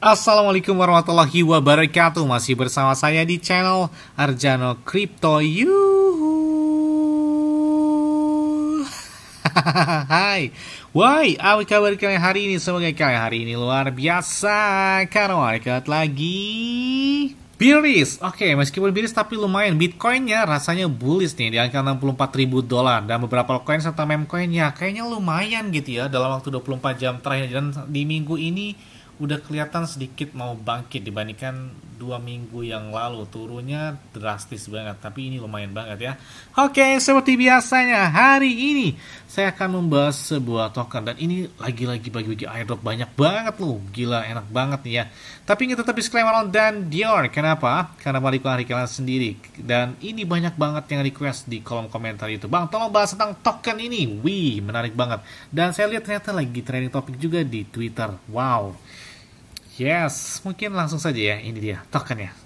Assalamualaikum warahmatullahi wabarakatuh Masih bersama saya di channel Arjano Crypto You. Hai Why, apa kabar kalian hari ini? Semoga kalian hari ini luar biasa Karena warga lagi Biris, oke okay, meskipun biris tapi lumayan Bitcoinnya rasanya bullish nih di angka 64 ribu dolar dan beberapa koin serta meme koinnya kayaknya lumayan gitu ya dalam waktu 24 jam terakhir dan di minggu ini udah kelihatan sedikit mau bangkit dibandingkan dua minggu yang lalu turunnya drastis banget tapi ini lumayan banget ya oke seperti biasanya hari ini saya akan membahas sebuah token dan ini lagi-lagi bagi-bagi airdrop banyak banget loh gila enak banget nih ya tapi ini tetap disclaimer on dan Dior kenapa? karena balik hari kalian sendiri dan ini banyak banget yang request di kolom komentar itu bang tolong bahas tentang token ini wih menarik banget dan saya lihat ternyata lagi trending topik juga di Twitter wow Yes, mungkin langsung saja ya. Ini dia tokennya.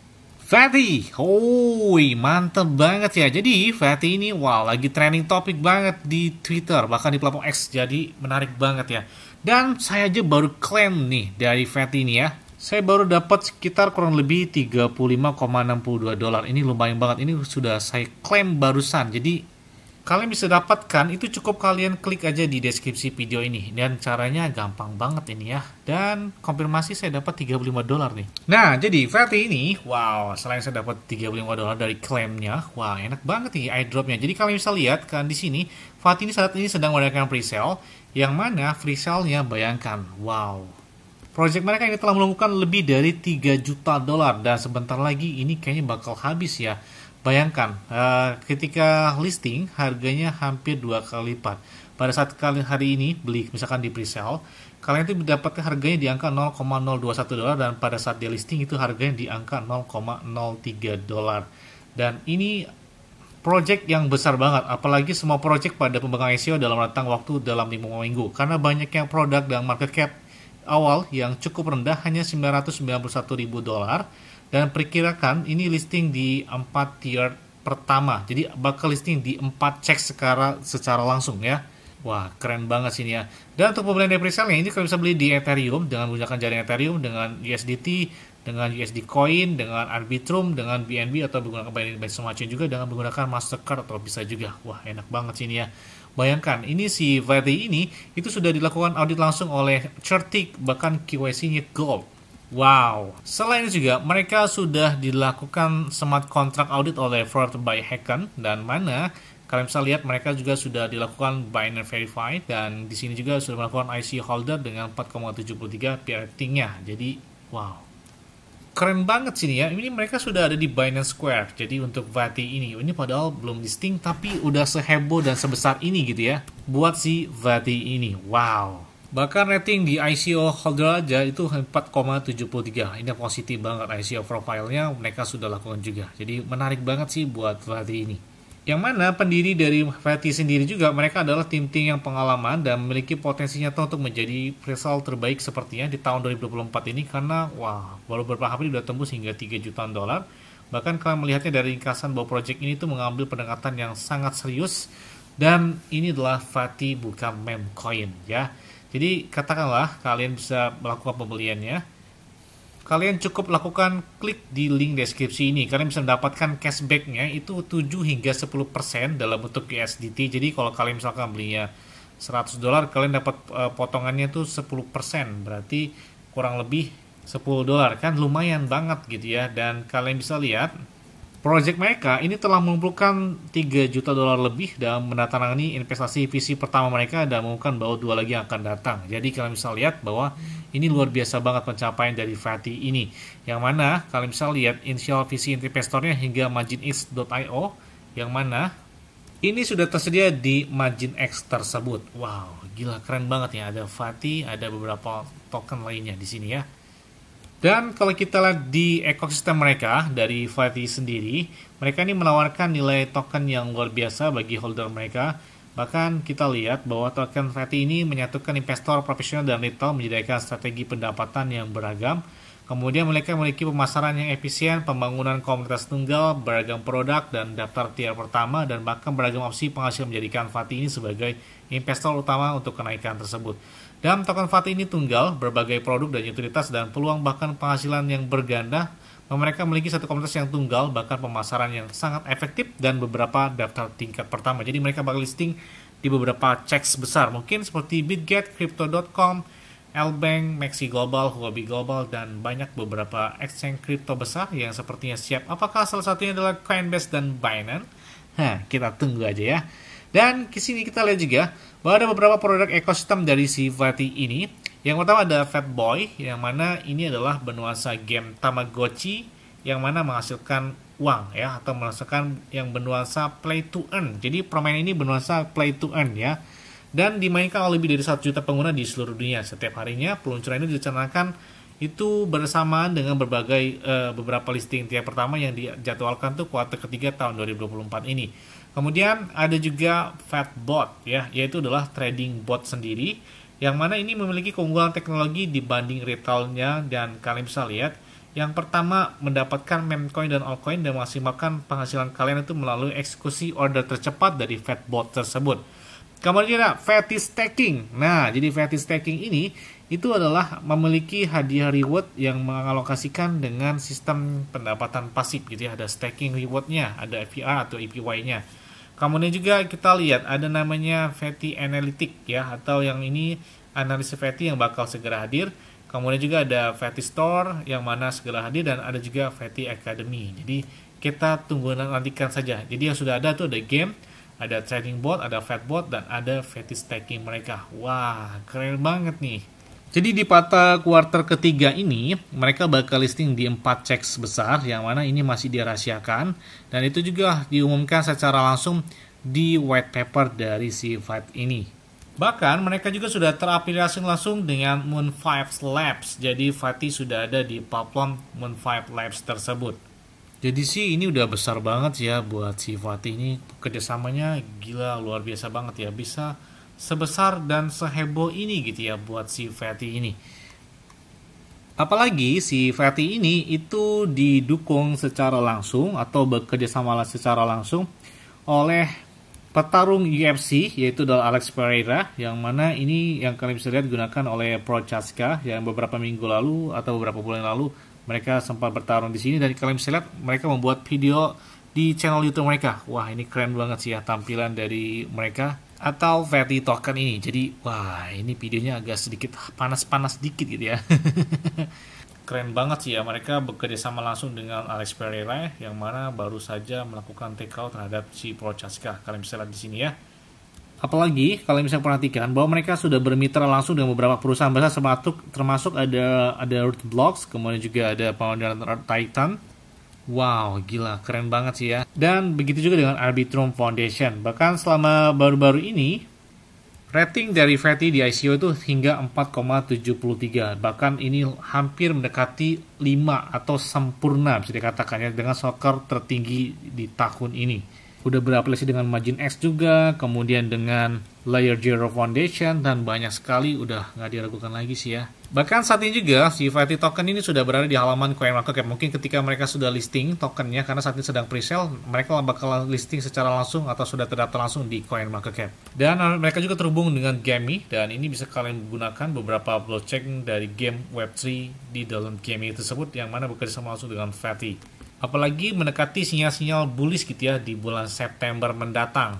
Fatty, hoi mantep banget ya. Jadi Fatty ini wow lagi trending topik banget di Twitter bahkan di platform X jadi menarik banget ya. Dan saya aja baru klaim nih dari Fatty ini ya. Saya baru dapat sekitar kurang lebih 35,62 dolar. Ini lumayan banget. Ini sudah saya klaim barusan. Jadi kalian bisa dapatkan itu cukup kalian klik aja di deskripsi video ini dan caranya gampang banget ini ya dan konfirmasi saya dapat 35 dolar nih nah jadi Fatty ini wow selain saya dapat 35 dolar dari klaimnya wow, enak banget nih airdropnya jadi kalian bisa lihat kan di sini Fatih ini saat ini sedang mengadakan presale yang mana presale-nya bayangkan wow Project mereka ini telah melakukan lebih dari 3 juta dolar dan sebentar lagi ini kayaknya bakal habis ya Bayangkan, uh, ketika listing harganya hampir dua kali lipat. Pada saat kalian hari ini beli, misalkan di pre-sale, kalian itu mendapatkan harganya di angka 0,021 dolar dan pada saat dia listing itu harganya di angka 0,03 dolar. Dan ini project yang besar banget, apalagi semua project pada pembangunan SEO dalam rentang waktu dalam 5 minggu. Karena banyaknya produk dan market cap awal yang cukup rendah hanya 991 ribu dolar dan perkirakan ini listing di 4 tier pertama. Jadi bakal listing di 4 cek secara secara langsung ya. Wah, keren banget sini ya. Dan untuk pembelian dari ini kalian bisa beli di Ethereum dengan menggunakan jaring Ethereum dengan USDT dengan USD Coin, dengan Arbitrum, dengan BNB atau menggunakan Binance Smart Chain juga dengan menggunakan Mastercard atau bisa juga. Wah, enak banget sini ya. Bayangkan, ini si Variety ini itu sudah dilakukan audit langsung oleh Certik bahkan KYC-nya gold. Wow. Selain itu juga, mereka sudah dilakukan smart contract audit oleh Fraud by Hacken dan mana kalian bisa lihat mereka juga sudah dilakukan binary verify dan di sini juga sudah melakukan IC holder dengan 4,73 PR ratingnya. Jadi, wow keren banget sini ya. Ini mereka sudah ada di Binance Square. Jadi untuk Vati ini, ini padahal belum listing tapi udah seheboh dan sebesar ini gitu ya. Buat si Vati ini, wow. Bahkan rating di ICO holder aja itu 4,73. Ini positif banget ICO profilnya mereka sudah lakukan juga. Jadi menarik banget sih buat Vati ini yang mana pendiri dari Fatty sendiri juga mereka adalah tim-tim yang pengalaman dan memiliki potensi nyata untuk menjadi result terbaik sepertinya di tahun 2024 ini karena wah baru beberapa hari sudah tembus hingga 3 jutaan dolar bahkan kalian melihatnya dari ringkasan bahwa project ini tuh mengambil pendekatan yang sangat serius dan ini adalah Fatty bukan meme coin ya jadi katakanlah kalian bisa melakukan pembeliannya kalian cukup lakukan klik di link deskripsi ini. Kalian bisa mendapatkan cashbacknya itu 7 hingga 10% dalam bentuk USDT. Jadi kalau kalian misalkan belinya 100 dolar, kalian dapat uh, potongannya tuh 10%. Berarti kurang lebih 10 dolar kan lumayan banget gitu ya. Dan kalian bisa lihat Project mereka ini telah mengumpulkan 3 juta dolar lebih dalam menatangani investasi visi pertama mereka dan mengumumkan bahwa dua lagi akan datang. Jadi kalian bisa lihat bahwa ini luar biasa banget pencapaian dari Fati ini. Yang mana kalian bisa lihat inisial visi investornya hingga marginx.io yang mana ini sudah tersedia di margin X tersebut. Wow, gila keren banget ya. Ada Fati, ada beberapa token lainnya di sini ya. Dan kalau kita lihat di ekosistem mereka dari 5e sendiri, mereka ini menawarkan nilai token yang luar biasa bagi holder mereka. Bahkan kita lihat bahwa token 5e ini menyatukan investor profesional dan retail menjadikan strategi pendapatan yang beragam. Kemudian mereka memiliki pemasaran yang efisien, pembangunan komunitas tunggal, beragam produk dan daftar tier pertama dan bahkan beragam opsi penghasil menjadikan Fati ini sebagai investor utama untuk kenaikan tersebut. Dalam token FAT ini tunggal, berbagai produk dan utilitas dan peluang bahkan penghasilan yang berganda, mereka memiliki satu komunitas yang tunggal, bahkan pemasaran yang sangat efektif dan beberapa daftar tingkat pertama. Jadi mereka bakal listing di beberapa checks besar, mungkin seperti BitGet, Crypto.com, Lbank, Maxi Global, Huobi Global, dan banyak beberapa exchange crypto besar yang sepertinya siap. Apakah salah satunya adalah Coinbase dan Binance? Hah, kita tunggu aja ya. Dan di sini kita lihat juga bahwa ada beberapa produk ekosistem dari si Vati ini. Yang pertama ada Fat Boy yang mana ini adalah benuansa game Tamagotchi yang mana menghasilkan uang ya atau menghasilkan yang benuansa play to earn. Jadi permainan ini benuansa play to earn ya. Dan dimainkan oleh lebih dari 1 juta pengguna di seluruh dunia. Setiap harinya peluncuran ini direncanakan itu bersamaan dengan berbagai uh, beberapa listing tiap pertama yang dijadwalkan tuh kuartal ketiga tahun 2024 ini. Kemudian ada juga Fatbot ya, yaitu adalah trading bot sendiri yang mana ini memiliki keunggulan teknologi dibanding retailnya dan kalian bisa lihat yang pertama mendapatkan memcoin dan altcoin dan memaksimalkan penghasilan kalian itu melalui eksekusi order tercepat dari Fatbot tersebut. Kemudian juga fetish stacking. Nah, jadi fetish stacking ini itu adalah memiliki hadiah reward yang mengalokasikan dengan sistem pendapatan pasif gitu ya ada stacking rewardnya ada APR e atau EPY-nya kemudian juga kita lihat ada namanya Fatty Analytic ya atau yang ini analisis Fatty yang bakal segera hadir kemudian juga ada Fatty Store yang mana segera hadir dan ada juga Fatty Academy jadi kita tunggu nantikan saja jadi yang sudah ada itu ada game ada trading bot, ada fat bot, dan ada fetish stacking mereka. Wah, keren banget nih. Jadi di patah quarter ketiga ini, mereka bakal listing di 4 checks besar, yang mana ini masih dirahasiakan, dan itu juga diumumkan secara langsung di white paper dari si Vibe ini. Bahkan mereka juga sudah terafiliasi langsung dengan Moon 5 Labs, jadi Fatih sudah ada di platform Moon 5 Labs tersebut. Jadi sih ini udah besar banget ya buat si Fatih ini kerjasamanya gila luar biasa banget ya bisa sebesar dan seheboh ini gitu ya buat si Fatih ini. Apalagi si Fatih ini itu didukung secara langsung atau bekerja sama secara langsung oleh petarung UFC yaitu adalah Alex Pereira yang mana ini yang kalian bisa lihat gunakan oleh Prochaska yang beberapa minggu lalu atau beberapa bulan lalu mereka sempat bertarung di sini dan kalian bisa lihat mereka membuat video di channel YouTube mereka. Wah, ini keren banget sih ya tampilan dari mereka atau Fatty Token ini. Jadi, wah, ini videonya agak sedikit panas-panas dikit gitu ya. keren banget sih ya mereka bekerja sama langsung dengan Alex Pereira ya, yang mana baru saja melakukan take out terhadap si Prochaska. Kalian bisa lihat di sini ya. Apalagi kalau misalnya perhatikan bahwa mereka sudah bermitra langsung dengan beberapa perusahaan besar termasuk termasuk ada ada Root Blocks kemudian juga ada founder Titan. Wow, gila, keren banget sih ya. Dan begitu juga dengan Arbitrum Foundation. Bahkan selama baru-baru ini, rating dari Fatty di ICO itu hingga 4,73. Bahkan ini hampir mendekati 5 atau sempurna bisa dikatakannya dengan soccer tertinggi di tahun ini udah beraplikasi dengan margin X juga, kemudian dengan layer zero foundation dan banyak sekali udah nggak diragukan lagi sih ya. Bahkan saat ini juga si Fatih token ini sudah berada di halaman CoinMarketCap. Mungkin ketika mereka sudah listing tokennya karena saat ini sedang pre-sale, mereka bakal listing secara langsung atau sudah terdaftar langsung di CoinMarketCap. Dan eh, mereka juga terhubung dengan Gemi, dan ini bisa kalian gunakan beberapa blockchain dari game Web3 di dalam Gemi tersebut yang mana bekerja sama langsung dengan Fatty apalagi mendekati sinyal-sinyal bullish gitu ya di bulan September mendatang.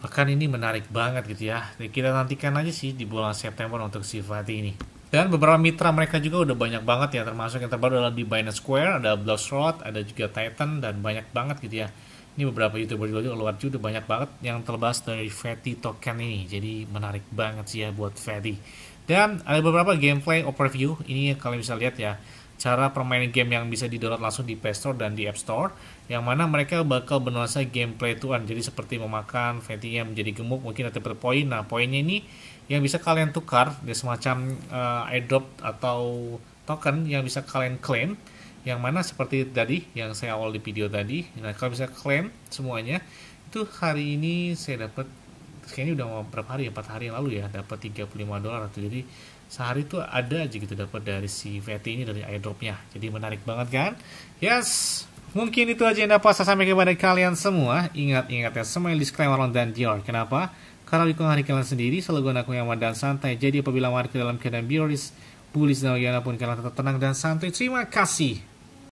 Bahkan ini menarik banget gitu ya. Kita nantikan aja sih di bulan September untuk sifat ini. Dan beberapa mitra mereka juga udah banyak banget ya, termasuk yang terbaru adalah di Binance Square, ada Bloodshot, ada juga Titan, dan banyak banget gitu ya. Ini beberapa YouTuber juga luar juga banyak banget yang terlepas dari Fatty token ini. Jadi menarik banget sih ya buat Fatty. Dan ada beberapa gameplay overview, ini kalian bisa lihat ya cara permainan game yang bisa didownload langsung di Play Store dan di App Store yang mana mereka bakal bernuansa gameplay tuan jadi seperti memakan fatty menjadi gemuk mungkin ada poin nah poinnya ini yang bisa kalian tukar dia semacam uh, eh, airdrop atau token yang bisa kalian claim yang mana seperti tadi yang saya awal di video tadi nah kalau bisa claim semuanya itu hari ini saya dapat kayaknya udah berapa hari empat hari yang lalu ya dapat 35 dolar jadi sehari tuh ada aja gitu dapat dari si VT ini dari airdropnya jadi menarik banget kan yes mungkin itu aja yang dapat saya sampaikan kepada kalian semua ingat-ingat ya semua disclaimer dan Dior kenapa karena di hari kalian sendiri selalu gunakan yang aman dan santai jadi apabila warga dalam keadaan bioris bullish dan pun kalian tetap tenang dan santai terima kasih